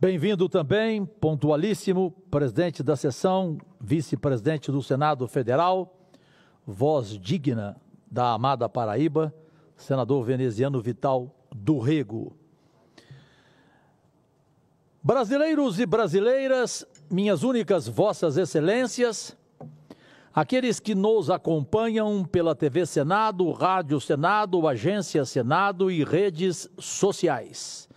Bem-vindo também, pontualíssimo, presidente da sessão, vice-presidente do Senado Federal, voz digna da amada Paraíba, senador veneziano Vital do Rego. Brasileiros e brasileiras, minhas únicas vossas excelências, aqueles que nos acompanham pela TV Senado, Rádio Senado, Agência Senado e redes sociais.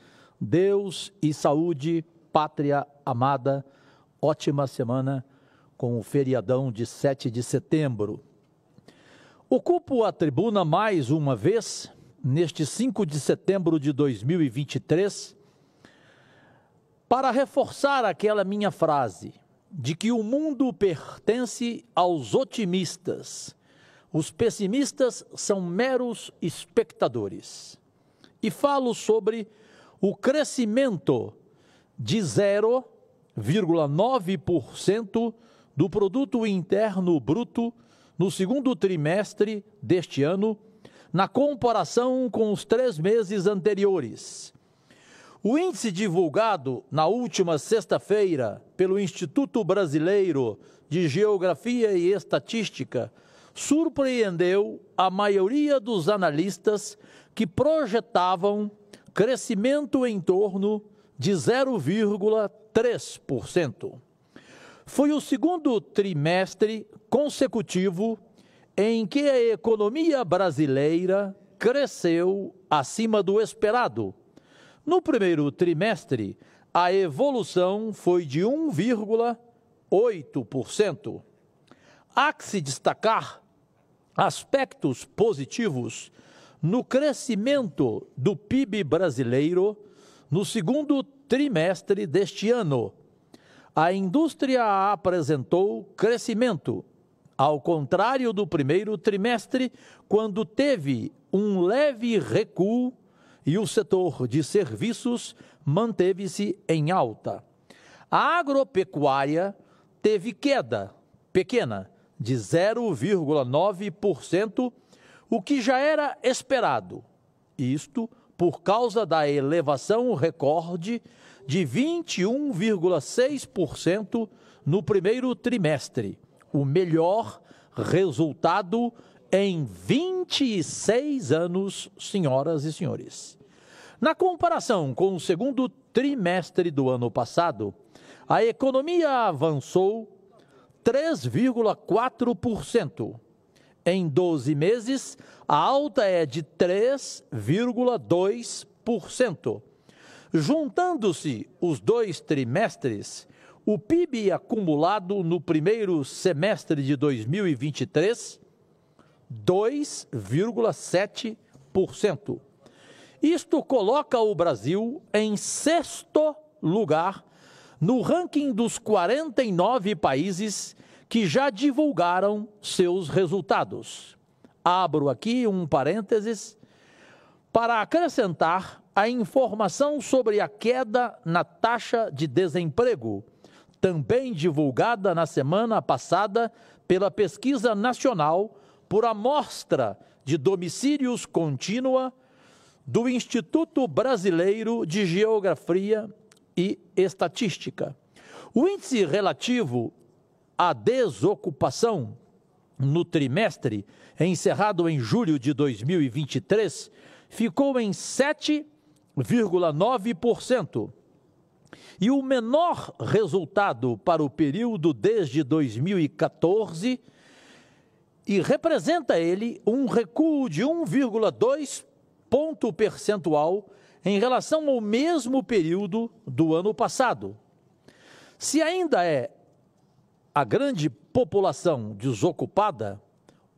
Deus e saúde, pátria amada. Ótima semana com o feriadão de 7 de setembro. Ocupo a tribuna mais uma vez, neste 5 de setembro de 2023, para reforçar aquela minha frase de que o mundo pertence aos otimistas. Os pessimistas são meros espectadores. E falo sobre o crescimento de 0,9% do produto interno bruto no segundo trimestre deste ano, na comparação com os três meses anteriores. O índice divulgado na última sexta-feira pelo Instituto Brasileiro de Geografia e Estatística surpreendeu a maioria dos analistas que projetavam crescimento em torno de 0,3%. Foi o segundo trimestre consecutivo em que a economia brasileira cresceu acima do esperado. No primeiro trimestre, a evolução foi de 1,8%. Há que se destacar aspectos positivos no crescimento do PIB brasileiro no segundo trimestre deste ano. A indústria apresentou crescimento, ao contrário do primeiro trimestre, quando teve um leve recuo e o setor de serviços manteve-se em alta. A agropecuária teve queda pequena de 0,9% o que já era esperado, isto por causa da elevação recorde de 21,6% no primeiro trimestre, o melhor resultado em 26 anos, senhoras e senhores. Na comparação com o segundo trimestre do ano passado, a economia avançou 3,4% em 12 meses, a alta é de 3,2%. Juntando-se os dois trimestres, o PIB acumulado no primeiro semestre de 2023, 2,7%. Isto coloca o Brasil em sexto lugar no ranking dos 49 países que que já divulgaram seus resultados. Abro aqui um parênteses para acrescentar a informação sobre a queda na taxa de desemprego, também divulgada na semana passada pela Pesquisa Nacional por Amostra de Domicílios Contínua do Instituto Brasileiro de Geografia e Estatística. O índice relativo a desocupação no trimestre, encerrado em julho de 2023, ficou em 7,9%. E o menor resultado para o período desde 2014 e representa ele um recuo de 1,2 ponto percentual em relação ao mesmo período do ano passado. Se ainda é a grande população desocupada,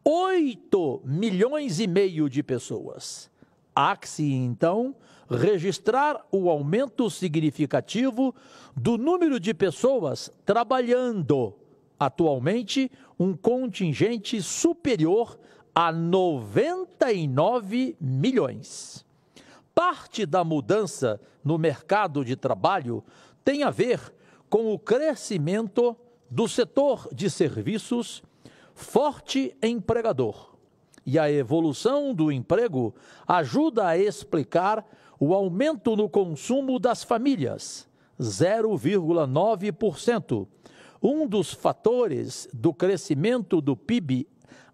8 milhões e meio de pessoas. Há que se, então, registrar o aumento significativo do número de pessoas trabalhando, atualmente um contingente superior a 99 milhões. Parte da mudança no mercado de trabalho tem a ver com o crescimento do setor de serviços, forte empregador. E a evolução do emprego ajuda a explicar o aumento no consumo das famílias, 0,9%, um dos fatores do crescimento do PIB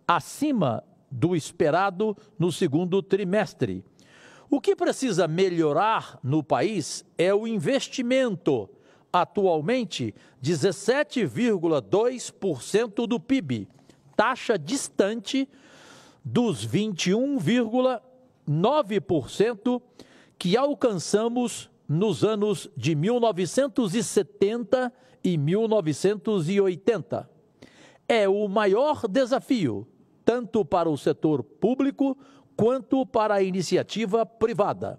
acima do esperado no segundo trimestre. O que precisa melhorar no país é o investimento atualmente 17,2% do PIB, taxa distante dos 21,9% que alcançamos nos anos de 1970 e 1980. É o maior desafio, tanto para o setor público quanto para a iniciativa privada.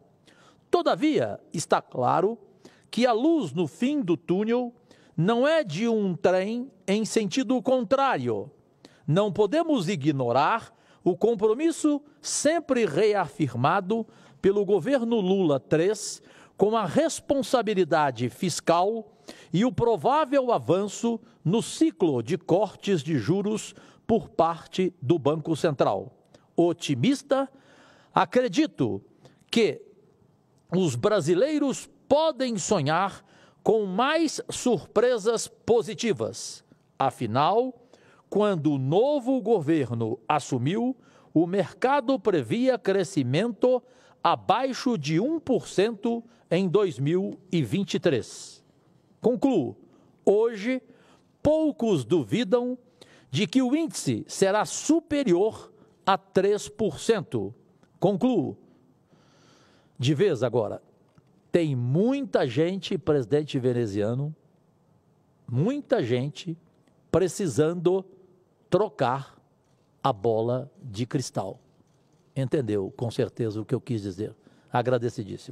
Todavia, está claro que que a luz no fim do túnel não é de um trem em sentido contrário. Não podemos ignorar o compromisso sempre reafirmado pelo governo Lula III com a responsabilidade fiscal e o provável avanço no ciclo de cortes de juros por parte do Banco Central. Otimista, acredito que os brasileiros podem sonhar com mais surpresas positivas. Afinal, quando o novo governo assumiu, o mercado previa crescimento abaixo de 1% em 2023. Concluo: hoje, poucos duvidam de que o índice será superior a 3%. Concluo. De vez agora tem muita gente, presidente veneziano, muita gente precisando trocar a bola de cristal. Entendeu com certeza o que eu quis dizer. Agradecidíssimo.